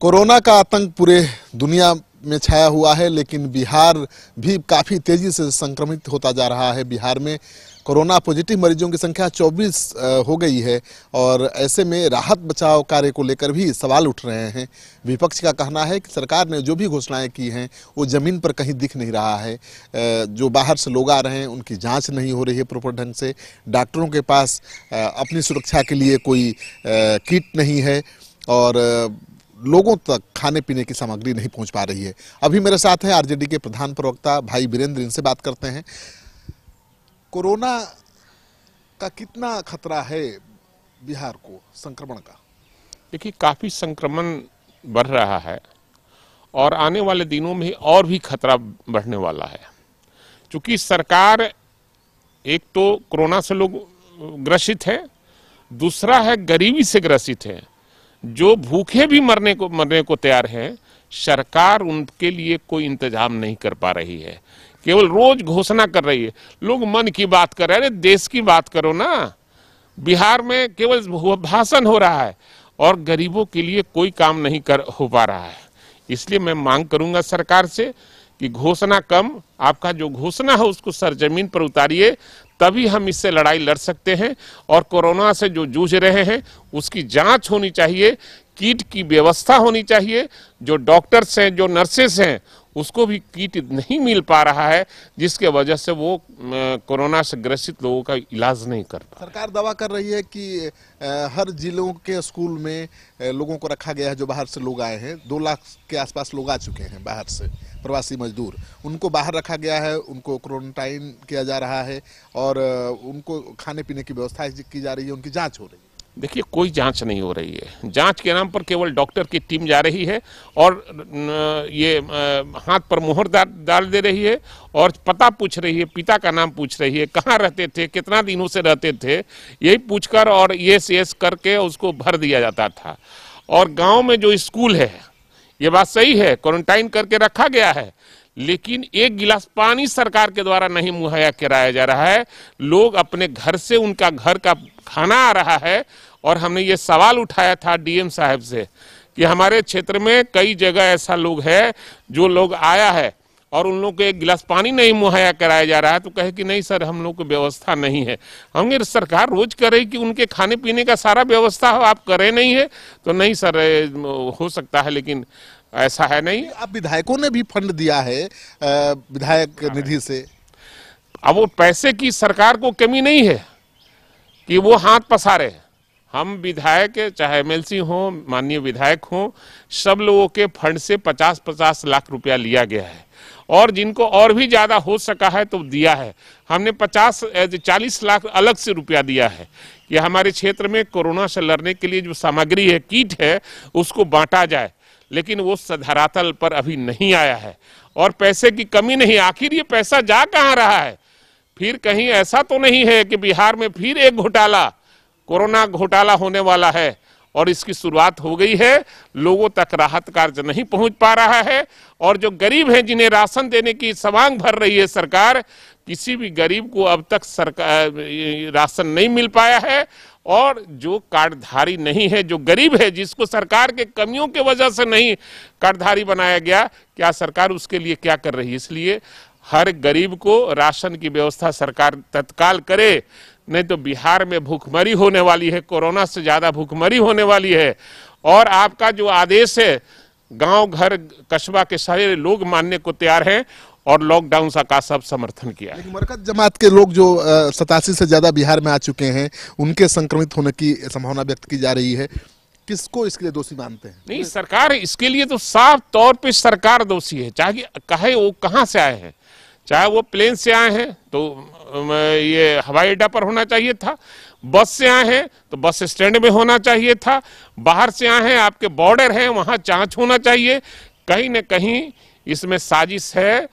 Corona का आतंक पूरे दुनिया में छाया हुआ है लेकिन बिहार भी काफ़ी तेज़ी से संक्रमित होता जा रहा है बिहार में कोरोना पॉजिटिव मरीजों की संख्या 24 हो गई है और ऐसे में राहत बचाव कार्य को लेकर भी सवाल उठ रहे हैं विपक्ष का कहना है कि सरकार ने जो भी घोषणाएं की हैं वो ज़मीन पर कहीं दिख नहीं रहा है जो बाहर से लोग आ रहे हैं उनकी जांच नहीं हो रही है प्रॉपर ढंग से डॉक्टरों के पास अपनी सुरक्षा के लिए कोई किट नहीं है और लोगों तक खाने पीने की सामग्री नहीं पहुंच पा रही है अभी मेरे साथ हैं आरजेडी के प्रधान प्रवक्ता भाई वीरेंद्र इनसे बात करते हैं कोरोना का कितना खतरा है बिहार को संक्रमण का देखिए काफ़ी संक्रमण बढ़ रहा है और आने वाले दिनों में और भी खतरा बढ़ने वाला है क्योंकि सरकार एक तो कोरोना से लोग ग्रसित है दूसरा है गरीबी से ग्रसित है जो भूखे भी मरने को मरने को तैयार हैं सरकार उनके लिए कोई इंतजाम नहीं कर पा रही है केवल रोज घोषणा कर रही है लोग मन की बात कर रहे अरे देश की बात करो ना बिहार में केवल भाषण हो रहा है और गरीबों के लिए कोई काम नहीं कर हो पा रहा है इसलिए मैं मांग करूंगा सरकार से कि घोषणा कम आपका जो घोषणा है उसको सरजमीन पर उतारिए तभी हम इससे लड़ाई लड़ सकते हैं और कोरोना से जो जूझ रहे हैं उसकी जांच होनी चाहिए कीट की व्यवस्था होनी चाहिए जो डॉक्टर्स हैं जो नर्सेस हैं उसको भी कीट नहीं मिल पा रहा है जिसके वजह से वो कोरोना से ग्रसित लोगों का इलाज नहीं कर पा सरकार दावा कर रही है कि हर जिलों के स्कूल में लोगों को रखा गया है जो बाहर से लोग आए हैं दो लाख के आसपास लोग आ चुके हैं बाहर से प्रवासी मजदूर उनको बाहर रखा गया है उनको क्वारंटाइन किया जा रहा है और उनको खाने पीने की व्यवस्था की जा रही है उनकी जाँच हो रही है देखिए कोई जांच नहीं हो रही है जांच के नाम पर केवल डॉक्टर की टीम जा रही है और ये हाथ पर मोहर डाल दे रही है और पता पूछ रही है पिता का नाम पूछ रही है कहाँ रहते थे कितना दिनों से रहते थे यही पूछकर और ये सी करके उसको भर दिया जाता था और गांव में जो स्कूल है ये बात सही है क्वारंटाइन करके रखा गया है लेकिन एक गिलास पानी सरकार के द्वारा नहीं मुहैया कराया जा रहा है लोग अपने घर से उनका घर का खाना आ रहा है और हमने ये सवाल उठाया था डीएम साहब से कि हमारे क्षेत्र में कई जगह ऐसा लोग है जो लोग आया है और उन लोग को एक गिलास पानी नहीं मुहैया कराया जा रहा है तो कहे कि नहीं सर हम लोग को व्यवस्था नहीं है ये सरकार रोज करे कि उनके खाने पीने का सारा व्यवस्था हो आप करे नहीं है तो नहीं सर हो सकता है लेकिन ऐसा है नहीं अब विधायकों ने भी फंड दिया है विधायक निधि से अब वो पैसे की सरकार को कमी नहीं है कि वो हाथ पसारे हम विधायक चाहे एमएलसी हो माननीय विधायक हो सब लोगों के फंड से 50-50 लाख रुपया लिया गया है और जिनको और भी ज़्यादा हो सका है तो दिया है हमने 50 40 लाख अलग से रुपया दिया है कि हमारे क्षेत्र में कोरोना से लड़ने के लिए जो सामग्री है कीट है उसको बांटा जाए लेकिन वो धरातल पर अभी नहीं आया है और पैसे की कमी नहीं आखिर ये पैसा जा कहाँ रहा है फिर कहीं ऐसा तो नहीं है कि बिहार में फिर एक घोटाला कोरोना घोटाला होने वाला है और इसकी शुरुआत हो गई है लोगों तक राहत कार्य नहीं पहुंच पा रहा है और जो गरीब हैं जिन्हें राशन देने की सवांग भर रही है सरकार किसी भी गरीब को अब तक सरकार राशन नहीं मिल पाया है और जो कार्डधारी नहीं है जो गरीब है जिसको सरकार के कमियों के वजह से नहीं कार्डधारी बनाया गया क्या सरकार उसके लिए क्या कर रही है इसलिए हर गरीब को राशन की व्यवस्था सरकार तत्काल करे नहीं तो बिहार में भूखमरी होने वाली है कोरोना से ज़्यादा भूखमरी होने वाली है और आपका जो आदेश है गांव घर कस्बा के सारे लोग मानने को तैयार हैं और लॉकडाउन का सब समर्थन किया है मरकज जमात के लोग जो सतासी से ज़्यादा बिहार में आ चुके हैं उनके संक्रमित होने की संभावना व्यक्त की जा रही है किसको इसके लिए दोषी मानते हैं नहीं सरकार इसके लिए तो साफ तौर पर सरकार दोषी है चाहे कहे वो कहाँ से आए हैं चाहे वो प्लेन से आए हैं तो ये हवाई अड्डा पर होना चाहिए था बस से आए हैं तो बस स्टैंड में होना चाहिए था बाहर से आए हैं आपके बॉर्डर हैं वहाँ जाँच होना चाहिए कहीं ना कहीं इसमें साजिश है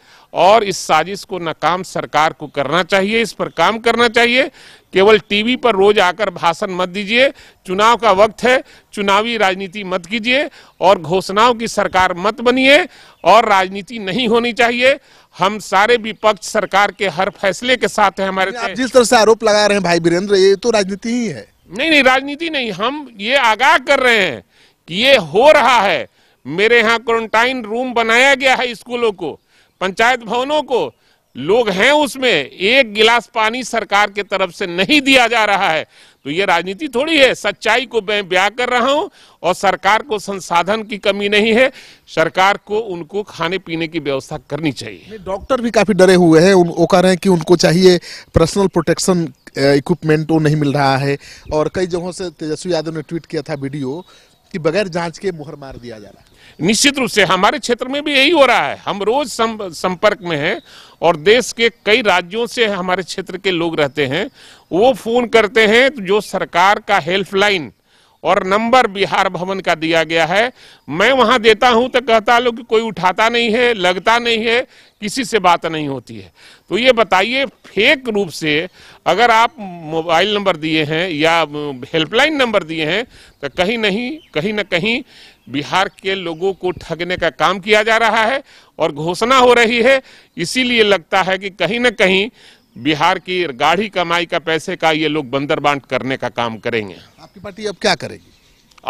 और इस साजिश को नाकाम सरकार को करना चाहिए इस पर काम करना चाहिए केवल टीवी पर रोज आकर भाषण मत दीजिए चुनाव का वक्त है चुनावी राजनीति मत कीजिए और घोषणाओं की सरकार मत बनिए और राजनीति नहीं होनी चाहिए हम सारे विपक्ष सरकार के हर फैसले के साथ है हमारे आप जिस तरह से आरोप लगा रहे हैं भाई वीरेंद्र ये तो राजनीति ही है नहीं नहीं राजनीति नहीं हम ये आगाह कर रहे हैं कि ये हो रहा है मेरे यहाँ क्वारंटाइन रूम बनाया गया है स्कूलों को पंचायत भवनों को लोग हैं उसमें एक गिलास पानी सरकार के तरफ से नहीं दिया जा रहा है तो ये राजनीति थोड़ी है सच्चाई को मैं ब्याह कर रहा हूं और सरकार को संसाधन की कमी नहीं है सरकार को उनको खाने पीने की व्यवस्था करनी चाहिए डॉक्टर भी काफी डरे हुए हैं वो कह रहे हैं कि उनको चाहिए पर्सनल प्रोटेक्शन इक्विपमेंट वो नहीं मिल रहा है और कई जगहों से तेजस्वी यादव ने ट्वीट किया था वीडियो कि बगैर जांच के मुहर मार दिया जा रहा है निश्चित रूप से हमारे क्षेत्र में भी यही हो रहा है हम रोज सं, संपर्क में हैं और देश के कई राज्यों से हमारे क्षेत्र के लोग रहते हैं वो फोन करते हैं जो सरकार का हेल्पलाइन और नंबर बिहार भवन का दिया गया है मैं वहां देता हूं तो कहता लोग कि कोई उठाता नहीं है लगता नहीं है किसी से बात नहीं होती है तो ये बताइए फेक रूप से अगर आप मोबाइल नंबर दिए हैं या हेल्पलाइन नंबर दिए हैं तो कहीं नहीं कहीं ना कहीं बिहार के लोगों को ठगने का काम किया जा रहा है और घोषणा हो रही है इसीलिए लगता है कि कहीं ना कहीं बिहार की गाढ़ी कमाई का पैसे का ये लोग बंदर बांट करने का काम करेंगे आपकी पार्टी अब क्या करेगी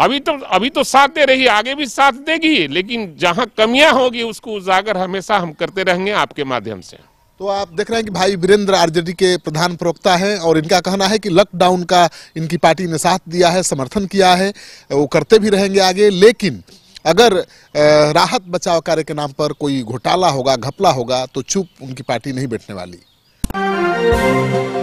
अभी तो अभी तो साथ दे रही आगे भी साथ देगी लेकिन जहां कमियां होगी उसको उजागर हमेशा हम करते रहेंगे आपके माध्यम से तो आप देख रहे हैं कि भाई वीरेंद्र आरजेडी के प्रधान प्रवक्ता हैं और इनका कहना है कि लॉकडाउन का इनकी पार्टी ने साथ दिया है समर्थन किया है वो करते भी रहेंगे आगे लेकिन अगर राहत बचाव कार्य के नाम पर कोई घोटाला होगा घपला होगा तो चुप उनकी पार्टी नहीं बैठने वाली you.